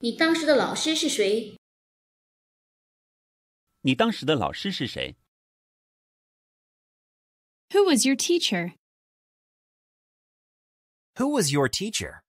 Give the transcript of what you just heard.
你当时的老师是谁？你当时的老师是谁？Who was your teacher? Who was your teacher?